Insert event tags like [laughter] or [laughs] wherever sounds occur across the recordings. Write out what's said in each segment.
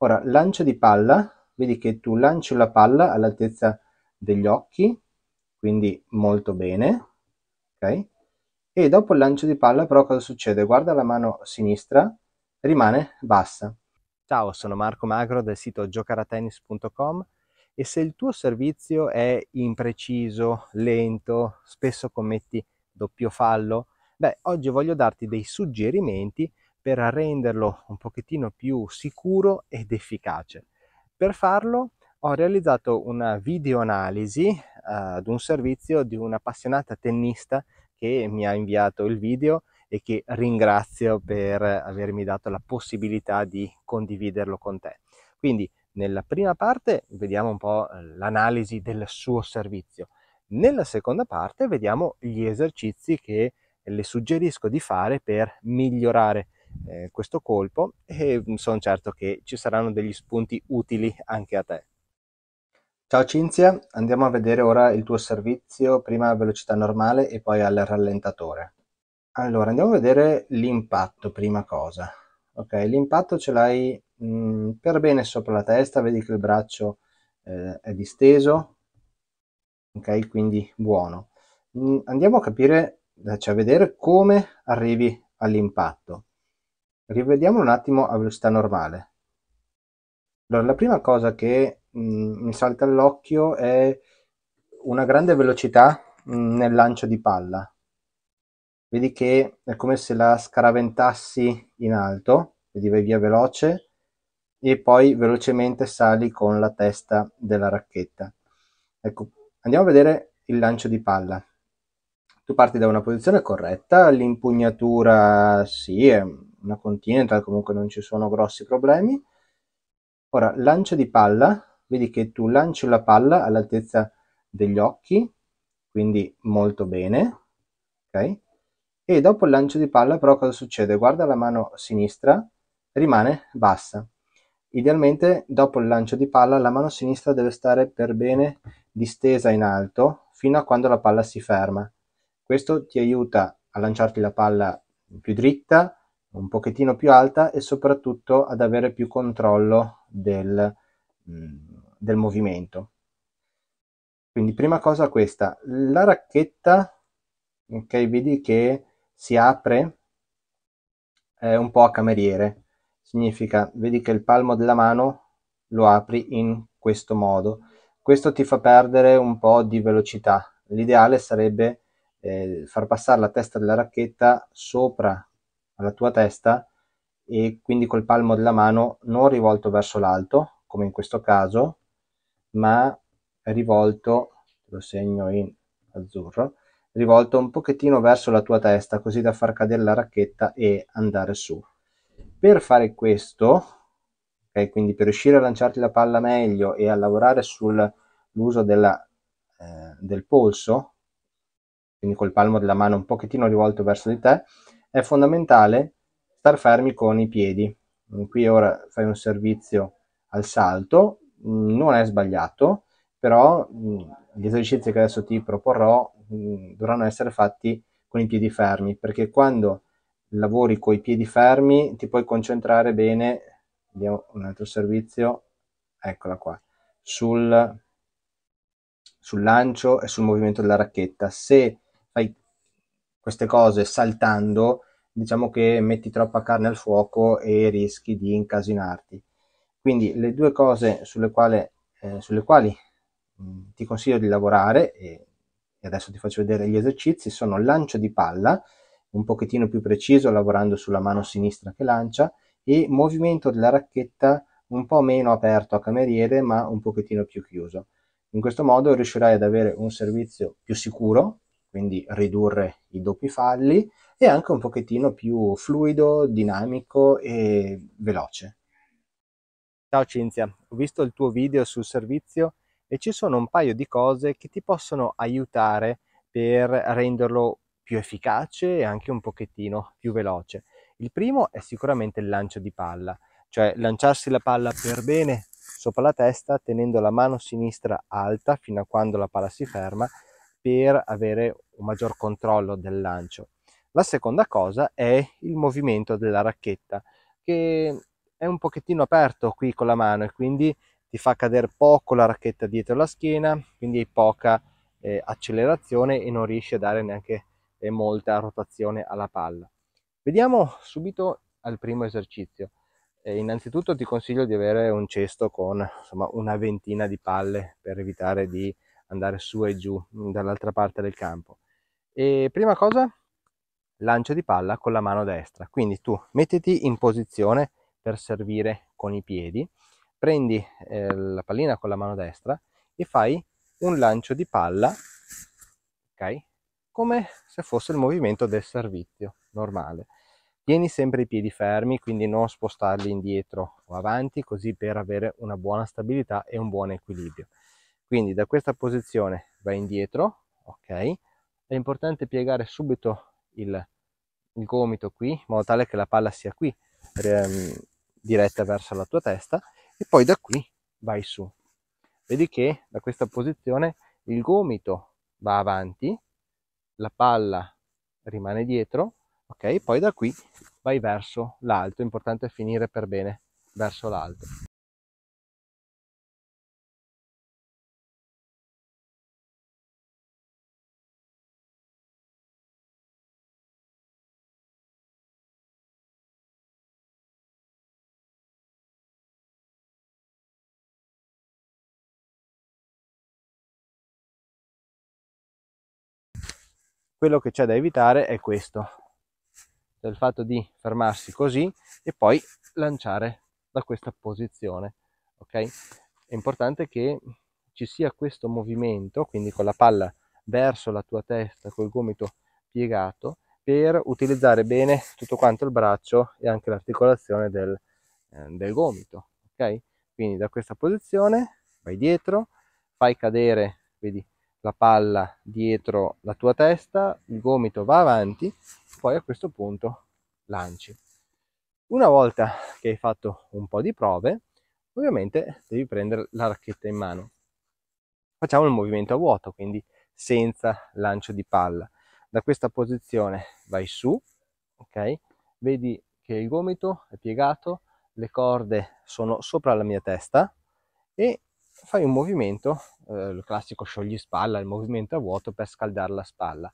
Ora, lancio di palla, vedi che tu lanci la palla all'altezza degli occhi, quindi molto bene, ok? E dopo il lancio di palla però cosa succede? Guarda la mano sinistra, rimane bassa. Ciao, sono Marco Magro del sito giocaratennis.com e se il tuo servizio è impreciso, lento, spesso commetti doppio fallo, beh, oggi voglio darti dei suggerimenti per renderlo un pochettino più sicuro ed efficace. Per farlo ho realizzato una videoanalisi eh, ad un servizio di un'appassionata tennista che mi ha inviato il video e che ringrazio per avermi dato la possibilità di condividerlo con te. Quindi nella prima parte vediamo un po' l'analisi del suo servizio. Nella seconda parte vediamo gli esercizi che le suggerisco di fare per migliorare eh, questo colpo e mm, sono certo che ci saranno degli spunti utili anche a te. Ciao Cinzia, andiamo a vedere ora il tuo servizio prima a velocità normale e poi al rallentatore. Allora, andiamo a vedere l'impatto prima cosa. Ok, l'impatto ce l'hai mh, mm, per bene sopra la testa, vedi che il braccio eh, è disteso, ok, quindi buono. Mh, mm, andiamo a capire, eh, cioè a vedere come arrivi all'impatto. Rivediamo un attimo a velocità normale. Allora, la prima cosa che mh, mm, mi salta all'occhio è una grande velocità mh, mm, nel lancio di palla. Vedi che è come se la scaraventassi in alto, vedi vai via veloce e poi velocemente sali con la testa della racchetta. Ecco, andiamo a vedere il lancio di palla. Tu parti da una posizione corretta, l'impugnatura sì, è una Continental, comunque non ci sono grossi problemi. Ora, lancio di palla, vedi che tu lanci la palla all'altezza degli occhi, quindi molto bene, ok? E dopo il lancio di palla però cosa succede? Guarda la mano sinistra, rimane bassa. Idealmente dopo il lancio di palla la mano sinistra deve stare per bene distesa in alto fino a quando la palla si ferma. Questo ti aiuta a lanciarti la palla più dritta, un pochettino più alta e soprattutto ad avere più controllo del, mm, del movimento. Quindi prima cosa questa, la racchetta, ok, vedi che si apre eh, un po' a cameriere, significa, vedi che il palmo della mano lo apri in questo modo, questo ti fa perdere un po' di velocità, l'ideale sarebbe eh, far passare la testa della racchetta sopra alla tua testa e quindi col palmo della mano non rivolto verso l'alto, come in questo caso, ma rivolto, lo segno in azzurro, rivolto un pochettino verso la tua testa, così da far cadere la racchetta e andare su. Per fare questo, okay, quindi per riuscire a lanciarti la palla meglio e a lavorare sull'uso della, eh, del polso, quindi col palmo della mano un pochettino rivolto verso di te, è fondamentale star fermi con i piedi. Qui ora fai un servizio al salto, mm, non è sbagliato, però mm, gli esercizi che adesso ti proporrò mm, dovranno essere fatti con i piedi fermi, perché quando lavori con i piedi fermi ti puoi concentrare bene, vediamo un altro servizio, eccola qua, sul, sul lancio e sul movimento della racchetta. Se fai queste cose saltando, diciamo che metti troppa carne al fuoco e rischi di incasinarti. Quindi le due cose sulle, quale, eh, sulle quali mh, mm, ti consiglio di lavorare, e, e adesso ti faccio vedere gli esercizi, sono lancio di palla, un pochettino più preciso lavorando sulla mano sinistra che lancia, e movimento della racchetta un po' meno aperto a cameriere ma un pochettino più chiuso. In questo modo riuscirai ad avere un servizio più sicuro quindi ridurre i doppi falli e anche un pochettino più fluido, dinamico e veloce. Ciao Cinzia, ho visto il tuo video sul servizio e ci sono un paio di cose che ti possono aiutare per renderlo più efficace e anche un pochettino più veloce. Il primo è sicuramente il lancio di palla, cioè lanciarsi la palla per bene sopra la testa tenendo la mano sinistra alta fino a quando la palla si ferma per avere un maggior controllo del lancio. La seconda cosa è il movimento della racchetta che è un pochettino aperto qui con la mano e quindi ti fa cadere poco la racchetta dietro la schiena, quindi hai poca eh, accelerazione e non riesci a dare neanche eh, molta rotazione alla palla. Vediamo subito al primo esercizio. Eh, innanzitutto ti consiglio di avere un cesto con insomma, una ventina di palle per evitare di andare su e giù mm, dall'altra parte del campo. E prima cosa, lancio di palla con la mano destra. Quindi tu mettiti in posizione per servire con i piedi, prendi eh, la pallina con la mano destra e fai un lancio di palla, ok? Come se fosse il movimento del servizio normale. Tieni sempre i piedi fermi, quindi non spostarli indietro o avanti, così per avere una buona stabilità e un buon equilibrio. Quindi da questa posizione vai indietro, ok? È importante piegare subito il, il gomito qui, in modo tale che la palla sia qui, mm, diretta verso la tua testa, e poi da qui vai su. Vedi che da questa posizione il gomito va avanti, la palla rimane dietro, ok? Poi da qui vai verso l'alto, è importante finire per bene verso l'alto. quello che c'è da evitare è questo cioè il fatto di fermarsi così e poi lanciare da questa posizione ok è importante che ci sia questo movimento quindi con la palla verso la tua testa col gomito piegato per utilizzare bene tutto quanto il braccio e anche l'articolazione del, eh, del gomito ok quindi da questa posizione vai dietro fai cadere vedi la palla dietro la tua testa, il gomito va avanti, poi a questo punto lanci. Una volta che hai fatto un po' di prove, ovviamente devi prendere la racchetta in mano. Facciamo il movimento a vuoto, quindi senza lancio di palla. Da questa posizione vai su, ok? Vedi che il gomito è piegato, le corde sono sopra la mia testa e fai un movimento, eh, il classico sciogli spalla, il movimento a vuoto per scaldare la spalla,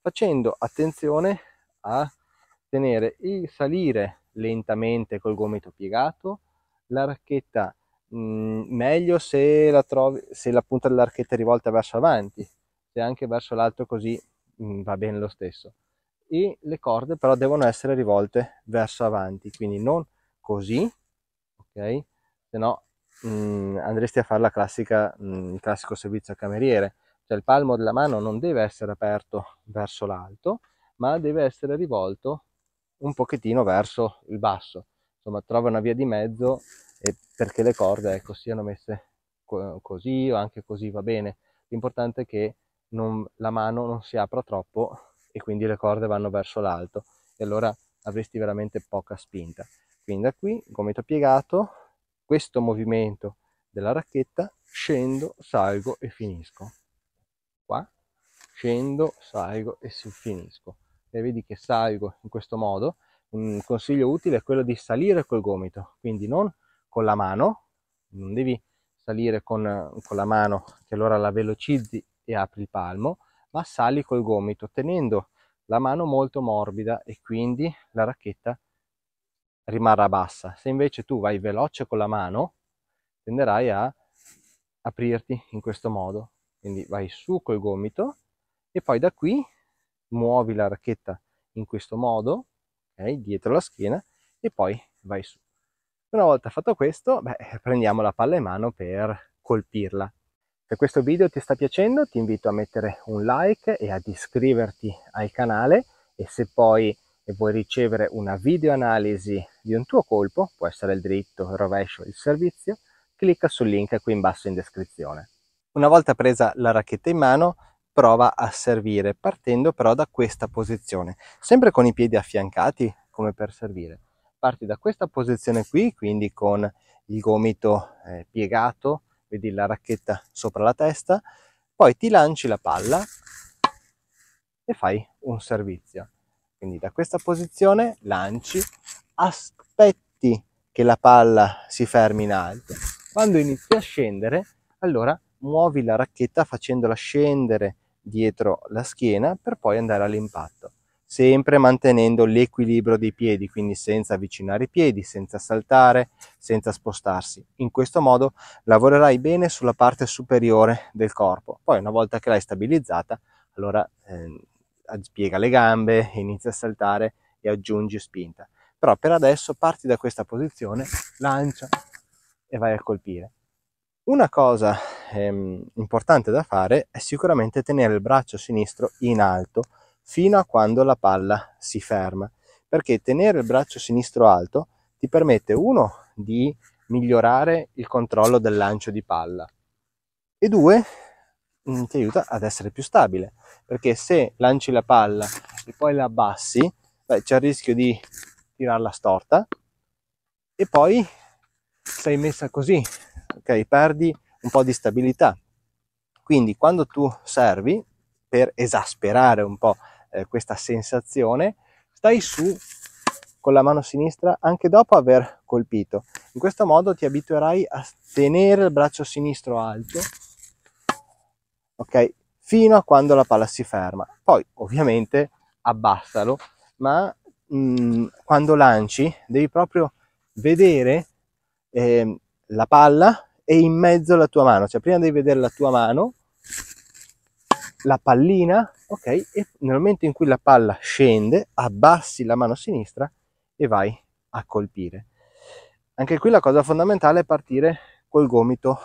facendo attenzione a tenere il salire lentamente col gomito piegato, l'archetta mh, mm, meglio se la, trovi, se la punta dell'archetta è rivolta verso avanti, se anche verso l'alto così mh, mm, va bene lo stesso. E le corde però devono essere rivolte verso avanti, quindi non così, ok? Se no mh, mm, andresti a fare la classica, mh, mm, il classico servizio al cameriere, cioè il palmo della mano non deve essere aperto verso l'alto, ma deve essere rivolto un pochettino verso il basso. Insomma, trova una via di mezzo e perché le corde ecco, siano messe co così o anche così va bene. L'importante è che non, la mano non si apra troppo e quindi le corde vanno verso l'alto e allora avresti veramente poca spinta. Quindi da qui, gomito piegato, questo movimento della racchetta scendo, salgo e finisco. Qua scendo, salgo e finisco. E vedi che salgo in questo modo. Un consiglio utile è quello di salire col gomito, quindi non con la mano, non devi salire con, con la mano che allora la velocizzi e apri il palmo, ma sali col gomito tenendo la mano molto morbida e quindi la racchetta rimarrà bassa. Se invece tu vai veloce con la mano, tenderai a aprirti in questo modo. Quindi vai su col gomito e poi da qui muovi la racchetta in questo modo, okay, dietro la schiena, e poi vai su. Una volta fatto questo, beh, prendiamo la palla in mano per colpirla. Se questo video ti sta piacendo ti invito a mettere un like e ad iscriverti al canale e se poi e vuoi ricevere una videoanalisi di un tuo colpo, può essere il dritto, il rovescio, il servizio, clicca sul link qui in basso in descrizione. Una volta presa la racchetta in mano, prova a servire, partendo però da questa posizione, sempre con i piedi affiancati come per servire. Parti da questa posizione qui, quindi con il gomito eh, piegato, vedi la racchetta sopra la testa, poi ti lanci la palla e fai un servizio. Quindi da questa posizione lanci, aspetti che la palla si fermi in alto. Quando inizi a scendere, allora muovi la racchetta facendola scendere dietro la schiena per poi andare all'impatto, sempre mantenendo l'equilibrio dei piedi, quindi senza avvicinare i piedi, senza saltare, senza spostarsi. In questo modo lavorerai bene sulla parte superiore del corpo. Poi una volta che l'hai stabilizzata, allora eh, spiega le gambe, [laughs] inizia a saltare e aggiungi spinta. Però per adesso parti da questa posizione, lancia e vai a colpire. Una cosa ehm, importante da fare è sicuramente tenere il braccio sinistro in alto fino a quando la palla si ferma, perché tenere il braccio sinistro alto ti permette uno di migliorare il controllo del lancio di palla e due Mm, ti aiuta ad essere più stabile perché se lanci la palla e poi la abbassi c'è il rischio di tirarla storta e poi sei messa così ok perdi un po' di stabilità quindi quando tu servi per esasperare un po' eh, questa sensazione stai su con la mano sinistra anche dopo aver colpito in questo modo ti abituerai a tenere il braccio sinistro alto ok? Fino a quando la palla si ferma. Poi ovviamente abbassalo, ma mh, mm, quando lanci devi proprio vedere eh, la palla e in mezzo la tua mano, cioè prima devi vedere la tua mano, la pallina, ok? E nel momento in cui la palla scende, abbassi la mano sinistra e vai a colpire. Anche qui la cosa fondamentale è partire col gomito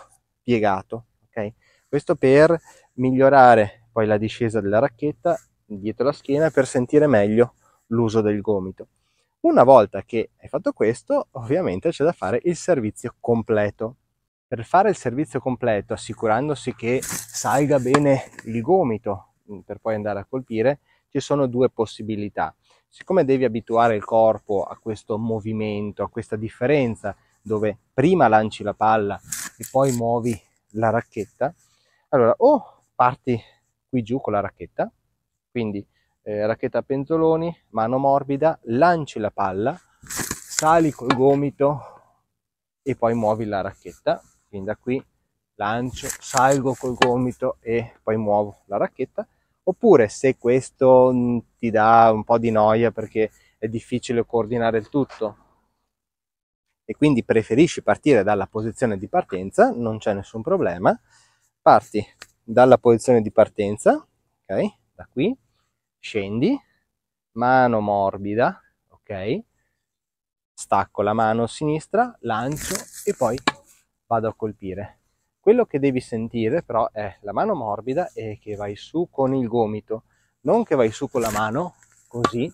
piegato, ok? Questo per migliorare poi la discesa della racchetta dietro la schiena per sentire meglio l'uso del gomito. Una volta che hai fatto questo, ovviamente c'è da fare il servizio completo. Per fare il servizio completo, assicurandosi che salga bene il gomito mm, per poi andare a colpire, ci sono due possibilità. Siccome devi abituare il corpo a questo movimento, a questa differenza, dove prima lanci la palla e poi muovi la racchetta, allora, o parti qui giù con la racchetta, quindi eh, racchetta a penzoloni, mano morbida, lanci la palla, sali col gomito e poi muovi la racchetta, quindi da qui lancio, salgo col gomito e poi muovo la racchetta, oppure se questo mm, ti dà un po' di noia perché è difficile coordinare il tutto e quindi preferisci partire dalla posizione di partenza, non c'è nessun problema, parti dalla posizione di partenza, ok? Da qui, scendi, mano morbida, ok? Stacco la mano sinistra, lancio e poi vado a colpire. Quello che devi sentire però è la mano morbida e che vai su con il gomito, non che vai su con la mano così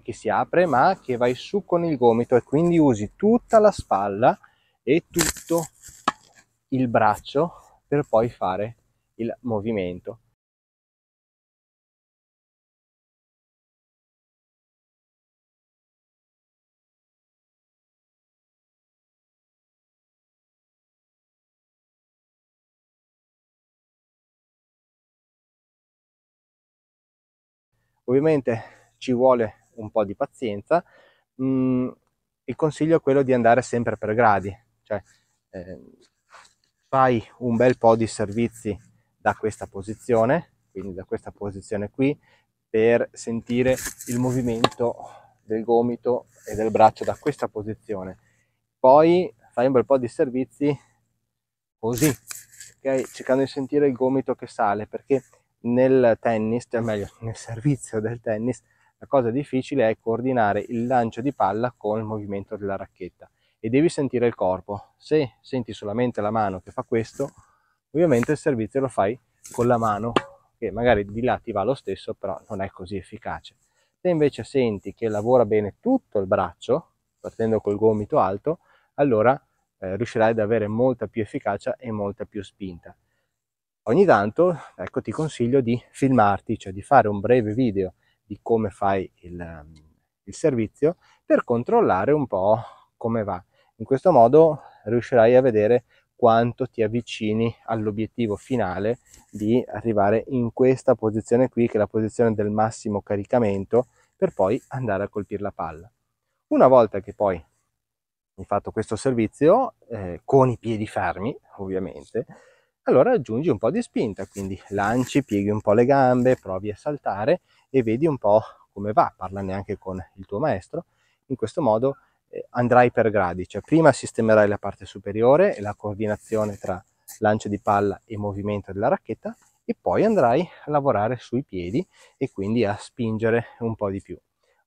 che si apre, ma che vai su con il gomito e quindi usi tutta la spalla e tutto il braccio per poi fare il movimento. Ovviamente ci vuole un po' di pazienza. Mm, il consiglio è quello di andare sempre per gradi, cioè eh, fai un bel po' di servizi da questa posizione, quindi da questa posizione qui, per sentire il movimento del gomito e del braccio da questa posizione. Poi fai un bel po' di servizi così, okay? cercando di sentire il gomito che sale, perché nel tennis, cioè meglio nel servizio del tennis, la cosa difficile è coordinare il lancio di palla con il movimento della racchetta e devi sentire il corpo. Se senti solamente la mano che fa questo, ovviamente il servizio lo fai con la mano, che magari di là ti va lo stesso, però non è così efficace. Se invece senti che lavora bene tutto il braccio, partendo col gomito alto, allora eh, riuscirai ad avere molta più efficacia e molta più spinta. Ogni tanto, ecco, ti consiglio di filmarti, cioè di fare un breve video di come fai il, il servizio per controllare un po' come va. In questo modo riuscirai a vedere quanto ti avvicini all'obiettivo finale di arrivare in questa posizione qui, che è la posizione del massimo caricamento, per poi andare a colpire la palla. Una volta che poi hai fatto questo servizio, eh, con i piedi fermi ovviamente, allora aggiungi un po' di spinta, quindi lanci, pieghi un po' le gambe, provi a saltare e vedi un po' come va, parlane anche con il tuo maestro, in questo modo andrai per gradi, cioè prima sistemerai la parte superiore e la coordinazione tra lancio di palla e movimento della racchetta e poi andrai a lavorare sui piedi e quindi a spingere un po' di più.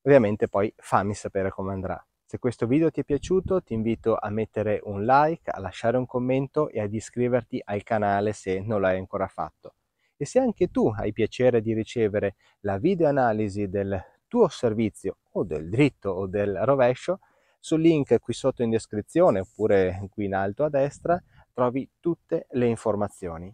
Ovviamente poi fammi sapere come andrà. Se questo video ti è piaciuto ti invito a mettere un like, a lasciare un commento e ad iscriverti al canale se non l'hai ancora fatto. E se anche tu hai piacere di ricevere la videoanalisi del tuo servizio o del dritto o del rovescio, sul link qui sotto in descrizione oppure qui in alto a destra trovi tutte le informazioni.